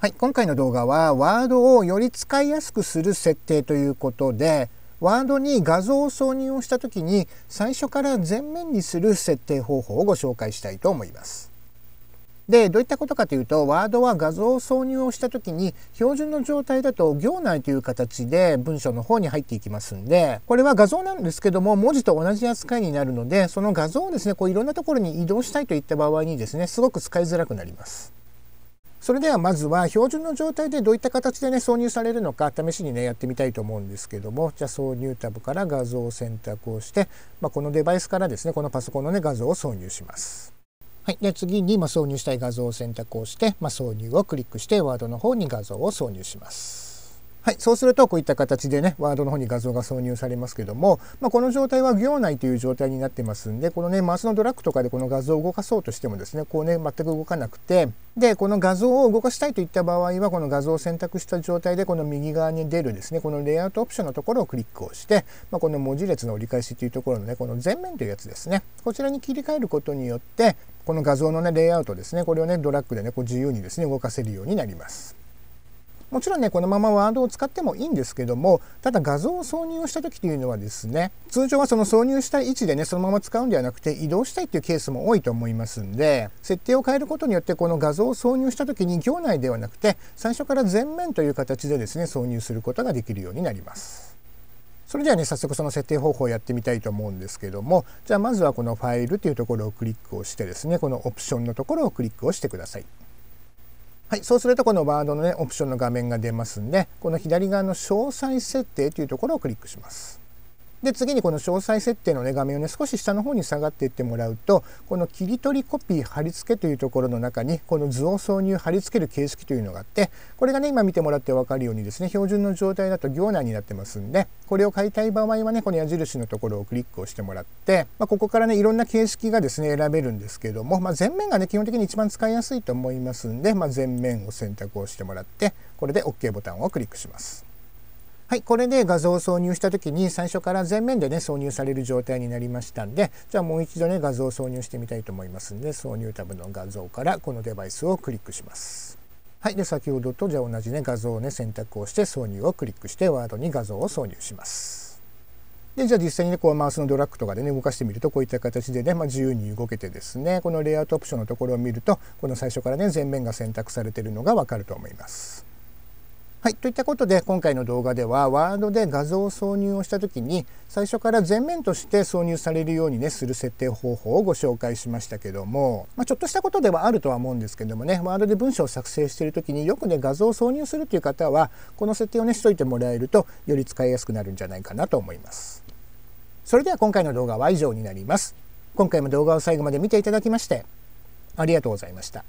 はい、今回の動画はワードをより使いやすくする設定ということでワードに画像を挿入をした時に最初から全面にする設定方法をご紹介したいと思います。でどういったことかというとワードは画像を挿入をした時に標準の状態だと行内という形で文章の方に入っていきますんでこれは画像なんですけども文字と同じ扱いになるのでその画像をですねこういろんなところに移動したいといった場合にですねすごく使いづらくなります。それではまずは標準の状態でどういった形でね挿入されるのか試しにねやってみたいと思うんですけどもじゃあ挿入タブから画像を選択をして、まあ、このデバイスからですねこのパソコンのね画像を挿入します。はい、で次に、ま挿入したい画像を選択をして、まあ、挿入をクリックしてワードの方に画像を挿入します。はい、そうするとこういった形でねワードの方に画像が挿入されますけども、まあ、この状態は行内という状態になってますんでこのねマウスのドラッグとかでこの画像を動かそうとしてもですねこうね全く動かなくてでこの画像を動かしたいといった場合はこの画像を選択した状態でこの右側に出るですねこのレイアウトオプションのところをクリックをして、まあ、この文字列の折り返しというところのねこの前面というやつですねこちらに切り替えることによってこの画像のねレイアウトですねこれをねドラッグでねこう自由にですね動かせるようになります。もちろんねこのままワードを使ってもいいんですけどもただ画像を挿入をした時というのはですね通常はその挿入した位置でねそのまま使うんではなくて移動したいっていうケースも多いと思いますんで設定を変えることによってこの画像を挿入した時に行内ではなくて最初から全面という形でですね挿入することができるようになります。それではね早速その設定方法をやってみたいと思うんですけどもじゃあまずはこのファイルというところをクリックをしてですねこのオプションのところをクリックをしてください。はい、そうするとこのワードのねオプションの画面が出ますんでこの左側の詳細設定というところをクリックします。で次にこの詳細設定の、ね、画面をね少し下の方に下がっていってもらうとこの切り取りコピー貼り付けというところの中にこの図を挿入貼り付ける形式というのがあってこれがね今見てもらって分かるようにですね標準の状態だと行内になってますんでこれを買いたい場合はねこの矢印のところをクリックをしてもらって、まあ、ここからねいろんな形式がですね選べるんですけども、まあ、前面がね基本的に一番使いやすいと思いますんで、まあ、前面を選択をしてもらってこれで OK ボタンをクリックします。はい、これで画像を挿入した時に最初から全面でね挿入される状態になりましたんでじゃあもう一度ね画像を挿入してみたいと思いますんで挿入タブの画像からこのデバイスをクリックします。はい、で先ほどとじゃあ同じね画像をね選択をして挿入をクリックしてワードに画像を挿入します。でじゃあ実際にねこうマウスのドラッグとかでね動かしてみるとこういった形でね、まあ、自由に動けてですねこのレイアウトオプションのところを見るとこの最初からね前面が選択されているのがわかると思います。はい、といったことで今回の動画ではワードで画像を挿入をした時に最初から全面として挿入されるようにねする設定方法をご紹介しましたけども、まあ、ちょっとしたことではあるとは思うんですけどもねワードで文章を作成している時によくね画像を挿入するという方はこの設定をねしといてもらえるとより使いやすくなるんじゃないかなと思います。それでは今回の動画は以上になります。今回も動画を最後まで見ていただきましてありがとうございました。